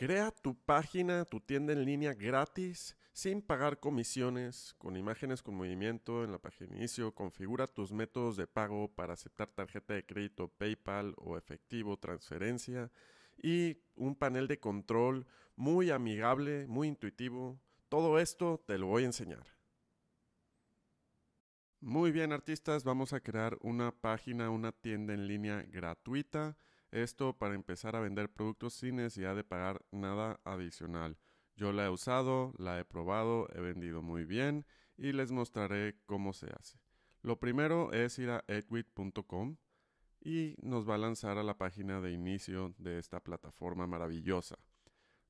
Crea tu página, tu tienda en línea gratis, sin pagar comisiones, con imágenes con movimiento en la página de inicio. Configura tus métodos de pago para aceptar tarjeta de crédito, PayPal o efectivo, transferencia. Y un panel de control muy amigable, muy intuitivo. Todo esto te lo voy a enseñar. Muy bien artistas, vamos a crear una página, una tienda en línea gratuita esto para empezar a vender productos sin necesidad de pagar nada adicional. Yo la he usado, la he probado, he vendido muy bien y les mostraré cómo se hace. Lo primero es ir a equit.com y nos va a lanzar a la página de inicio de esta plataforma maravillosa.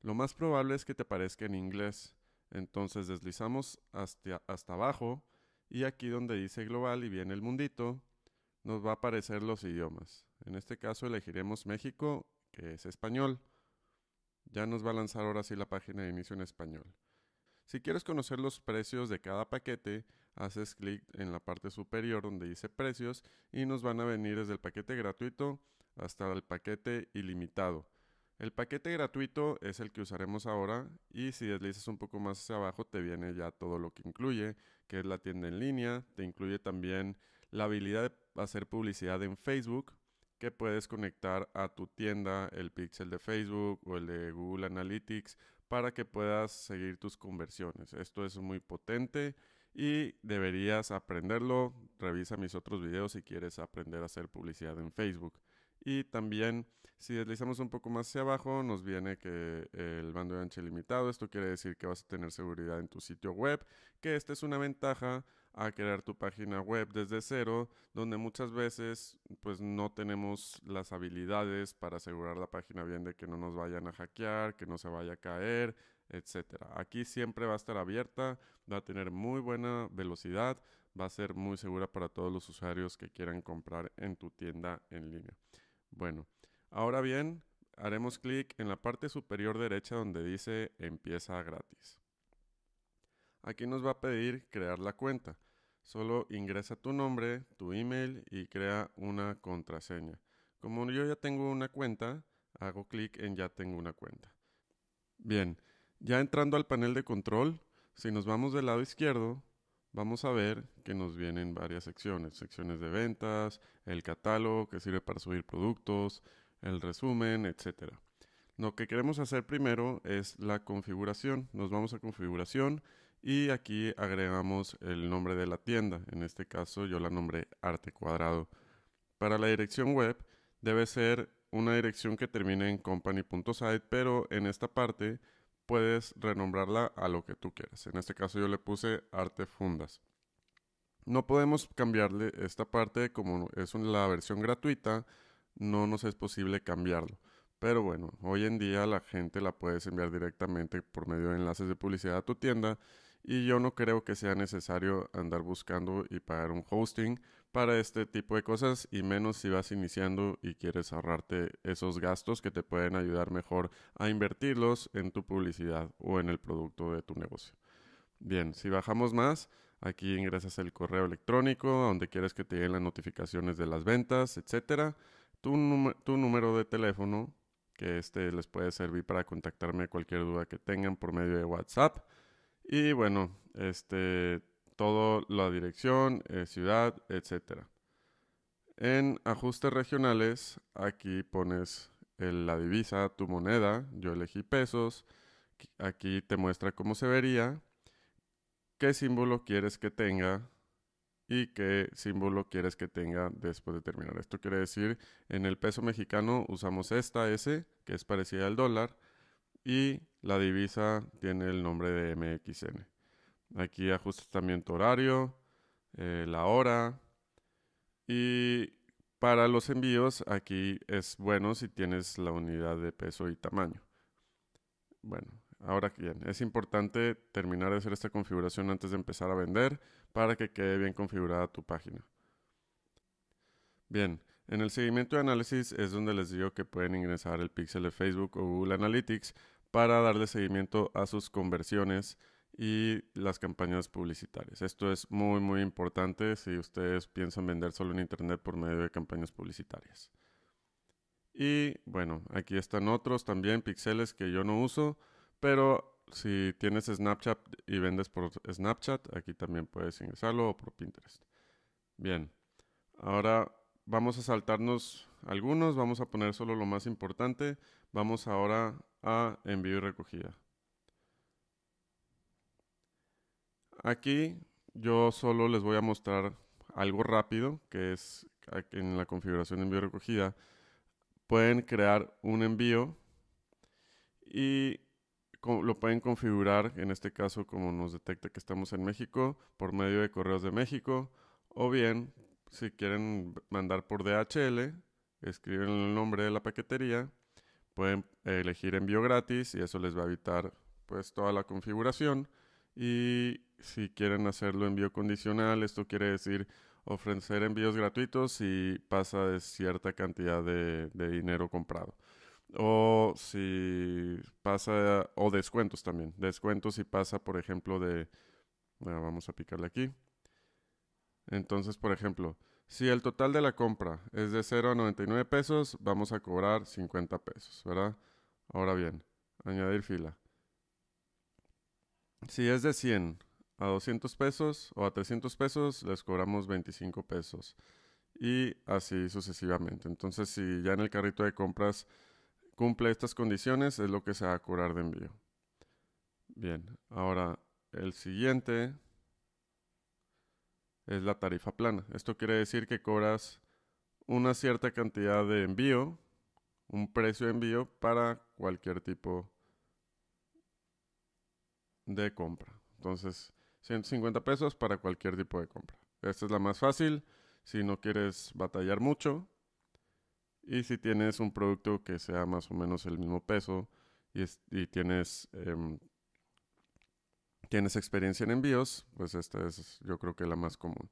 Lo más probable es que te parezca en inglés. Entonces deslizamos hasta, hasta abajo y aquí donde dice global y viene el mundito, nos va a aparecer los idiomas. En este caso elegiremos México, que es español. Ya nos va a lanzar ahora sí la página de inicio en español. Si quieres conocer los precios de cada paquete, haces clic en la parte superior donde dice precios y nos van a venir desde el paquete gratuito hasta el paquete ilimitado. El paquete gratuito es el que usaremos ahora y si deslizas un poco más hacia abajo te viene ya todo lo que incluye, que es la tienda en línea, te incluye también la habilidad de hacer publicidad en Facebook, que puedes conectar a tu tienda, el pixel de Facebook o el de Google Analytics para que puedas seguir tus conversiones. Esto es muy potente y deberías aprenderlo. Revisa mis otros videos si quieres aprender a hacer publicidad en Facebook. Y también, si deslizamos un poco más hacia abajo, nos viene que el bando de ancho limitado. Esto quiere decir que vas a tener seguridad en tu sitio web, que esta es una ventaja a crear tu página web desde cero, donde muchas veces pues no tenemos las habilidades para asegurar la página bien de que no nos vayan a hackear, que no se vaya a caer, etcétera. Aquí siempre va a estar abierta, va a tener muy buena velocidad, va a ser muy segura para todos los usuarios que quieran comprar en tu tienda en línea. Bueno, ahora bien, haremos clic en la parte superior derecha donde dice empieza gratis. Aquí nos va a pedir crear la cuenta. Solo ingresa tu nombre, tu email y crea una contraseña. Como yo ya tengo una cuenta, hago clic en ya tengo una cuenta. Bien, ya entrando al panel de control, si nos vamos del lado izquierdo, vamos a ver que nos vienen varias secciones. Secciones de ventas, el catálogo que sirve para subir productos, el resumen, etc. Lo que queremos hacer primero es la configuración. Nos vamos a configuración y aquí agregamos el nombre de la tienda. En este caso yo la nombré Arte Cuadrado. Para la dirección web debe ser una dirección que termine en company.site, pero en esta parte puedes renombrarla a lo que tú quieras. En este caso yo le puse Arte Fundas. No podemos cambiarle esta parte como es la versión gratuita, no nos es posible cambiarlo. Pero bueno, hoy en día la gente la puedes enviar directamente por medio de enlaces de publicidad a tu tienda y yo no creo que sea necesario andar buscando y pagar un hosting para este tipo de cosas y menos si vas iniciando y quieres ahorrarte esos gastos que te pueden ayudar mejor a invertirlos en tu publicidad o en el producto de tu negocio. Bien, si bajamos más, aquí ingresas el correo electrónico donde quieres que te lleguen las notificaciones de las ventas, etcétera, tu, tu número de teléfono, que este les puede servir para contactarme cualquier duda que tengan por medio de WhatsApp y bueno, este, todo la dirección, eh, ciudad, etc. En ajustes regionales, aquí pones la divisa, tu moneda. Yo elegí pesos. Aquí te muestra cómo se vería, qué símbolo quieres que tenga y qué símbolo quieres que tenga después de terminar. Esto quiere decir, en el peso mexicano usamos esta S, que es parecida al dólar y la divisa tiene el nombre de MXN. Aquí también tu horario, eh, la hora y para los envíos aquí es bueno si tienes la unidad de peso y tamaño. Bueno, ahora bien, es importante terminar de hacer esta configuración antes de empezar a vender para que quede bien configurada tu página. Bien, en el seguimiento de análisis es donde les digo que pueden ingresar el pixel de Facebook o Google Analytics para darle seguimiento a sus conversiones y las campañas publicitarias. Esto es muy, muy importante si ustedes piensan vender solo en Internet por medio de campañas publicitarias. Y bueno, aquí están otros también, Pixeles, que yo no uso, pero si tienes Snapchat y vendes por Snapchat, aquí también puedes ingresarlo o por Pinterest. Bien, ahora vamos a saltarnos algunos, vamos a poner solo lo más importante. Vamos ahora a envío y recogida. Aquí yo solo les voy a mostrar algo rápido, que es en la configuración de envío y recogida. Pueden crear un envío y lo pueden configurar, en este caso como nos detecta que estamos en México, por medio de correos de México, o bien si quieren mandar por DHL, escriben el nombre de la paquetería pueden elegir envío gratis y eso les va a evitar pues toda la configuración. Y si quieren hacerlo envío condicional, esto quiere decir ofrecer envíos gratuitos si pasa de cierta cantidad de, de dinero comprado. O si pasa, o descuentos también. Descuentos si pasa, por ejemplo, de... Bueno, vamos a picarle aquí. Entonces, por ejemplo, si el total de la compra es de 0 a 99 pesos, vamos a cobrar 50 pesos, ¿verdad? Ahora bien, añadir fila. Si es de 100 a 200 pesos o a 300 pesos, les cobramos 25 pesos. Y así sucesivamente. Entonces, si ya en el carrito de compras cumple estas condiciones, es lo que se va a cobrar de envío. Bien, ahora el siguiente es la tarifa plana. Esto quiere decir que cobras una cierta cantidad de envío, un precio de envío para cualquier tipo de compra. Entonces, 150 pesos para cualquier tipo de compra. Esta es la más fácil si no quieres batallar mucho y si tienes un producto que sea más o menos el mismo peso y, tienes em, tienes experiencia en envíos, pues esta es yo creo que la más común.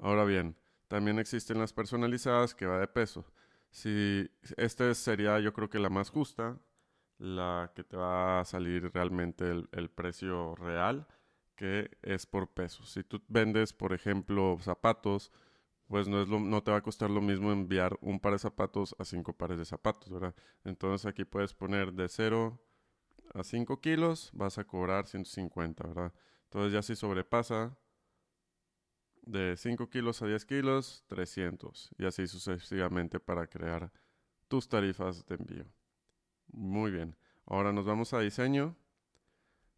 Ahora bien, también existen las personalizadas que va de peso. Si esta sería yo creo que la más justa, la que te va a salir realmente el, precio real, que es por peso. Si tú vendes, por ejemplo, zapatos, pues no, es no te va a costar lo mismo enviar un par de zapatos a cinco pares de zapatos, ¿verdad? Entonces aquí puedes poner de cero, a 5 kilos, vas a cobrar 150, ¿verdad? Entonces ya si sobrepasa de 5 kilos a 10 kilos, 300. Y así sucesivamente para crear tus tarifas de envío. Muy bien. Ahora nos vamos a diseño.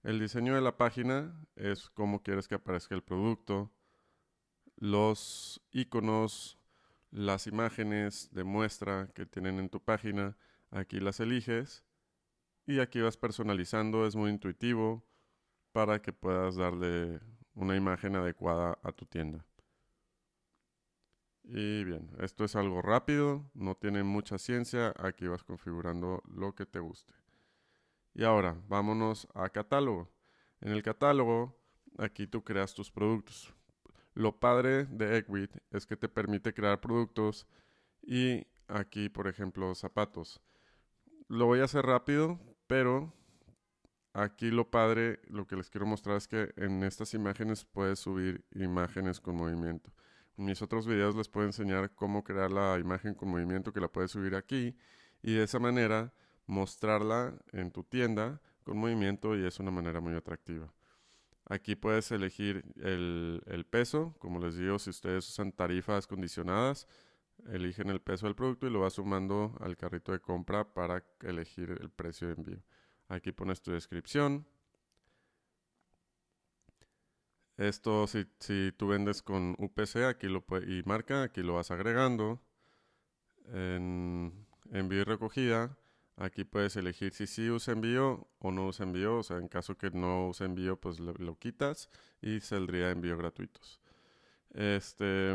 El diseño de la página es cómo quieres que aparezca el producto, los iconos, las imágenes de muestra que tienen en tu página. Aquí las eliges y aquí vas personalizando, es muy intuitivo para que puedas darle una imagen adecuada a tu tienda. Y bien, esto es algo rápido, no tiene mucha ciencia, aquí vas configurando lo que te guste. Y ahora, vámonos a catálogo. En el catálogo, aquí tú creas tus productos. Lo padre de Equit es que te permite crear productos y aquí, por ejemplo, zapatos. Lo voy a hacer rápido pero aquí lo padre, lo que les quiero mostrar es que en estas imágenes puedes subir imágenes con movimiento. En mis otros videos les puedo enseñar cómo crear la imagen con movimiento que la puedes subir aquí y de esa manera mostrarla en tu tienda con movimiento y es una manera muy atractiva. Aquí puedes elegir el, el peso, como les digo, si ustedes usan tarifas condicionadas, eligen el peso del producto y lo vas sumando al carrito de compra para elegir el precio de envío. Aquí pones tu descripción. Esto, si, si tú vendes con UPC aquí lo, y marca, aquí lo vas agregando. En envío y recogida, aquí puedes elegir si sí usa envío o no usa envío. O sea, en caso que no use envío, pues lo, quitas y saldría envío gratuitos. Este,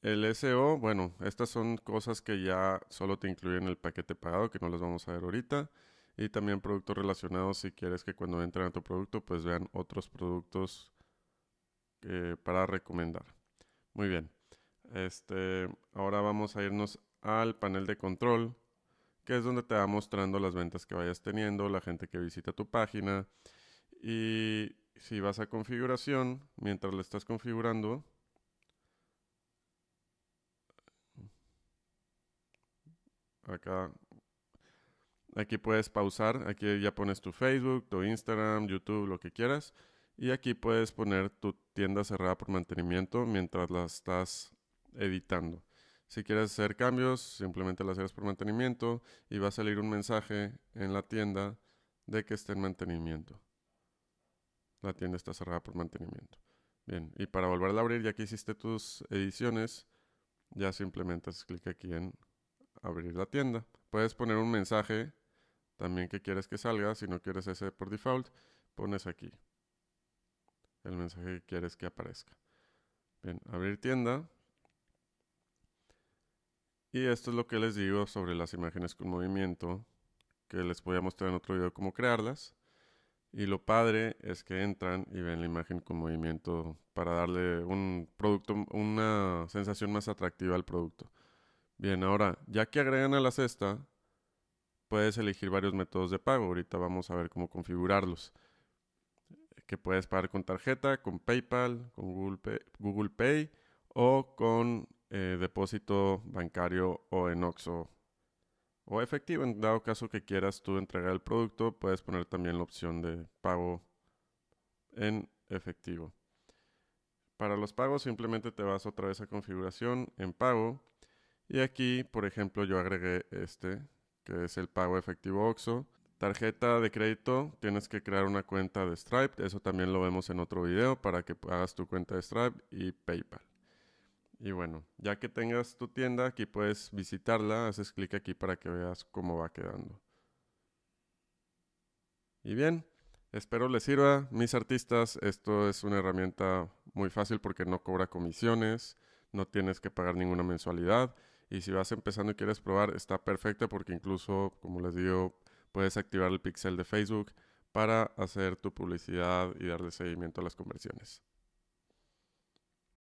el SEO, bueno, estas son cosas que ya solo te incluyen el paquete pagado, que no las vamos a ver ahorita. Y también productos relacionados, si quieres que cuando entren a tu producto, pues vean otros productos eh, para recomendar. Muy bien. Este, ahora vamos a irnos al panel de control, que es donde te va mostrando las ventas que vayas teniendo, la gente que visita tu página. Y si vas a configuración, mientras la estás configurando, acá. Aquí puedes pausar, aquí ya pones tu Facebook, tu Instagram, YouTube, lo que quieras. Y aquí puedes poner tu tienda cerrada por mantenimiento mientras la estás editando. Si quieres hacer cambios, simplemente la haces por mantenimiento y va a salir un mensaje en la tienda de que está en mantenimiento. La tienda está cerrada por mantenimiento. Bien, y para volver a abrir, ya que hiciste tus ediciones, ya simplemente haces clic aquí en abrir la tienda. Puedes poner un mensaje también que quieres que salga. Si no quieres ese por default, pones aquí el mensaje que quieres que aparezca. Bien, abrir tienda. Y esto es lo que les digo sobre las imágenes con movimiento, que les voy a mostrar en otro video cómo crearlas. Y lo padre es que entran y ven la imagen con movimiento para darle un producto, una sensación más atractiva al producto. Bien, ahora, ya que agregan a la cesta, puedes elegir varios métodos de pago. Ahorita vamos a ver cómo configurarlos. Que puedes pagar con tarjeta, con PayPal, con Google Pay, o con eh, depósito bancario o en OXO o efectivo. En dado caso que quieras tú entregar el producto, puedes poner también la opción de pago en efectivo. Para los pagos simplemente te vas otra vez a configuración en pago y aquí, por ejemplo, yo agregué este, que es el pago efectivo OXO. Tarjeta de crédito, tienes que crear una cuenta de Stripe. Eso también lo vemos en otro video para que hagas tu cuenta de Stripe y PayPal. Y bueno, ya que tengas tu tienda, aquí puedes visitarla. Haces clic aquí para que veas cómo va quedando. Y bien, espero les sirva. Mis artistas, esto es una herramienta muy fácil porque no cobra comisiones, no tienes que pagar ninguna mensualidad. Y si vas empezando y quieres probar, está perfecta porque incluso, como les digo, puedes activar el pixel de Facebook para hacer tu publicidad y darle seguimiento a las conversiones.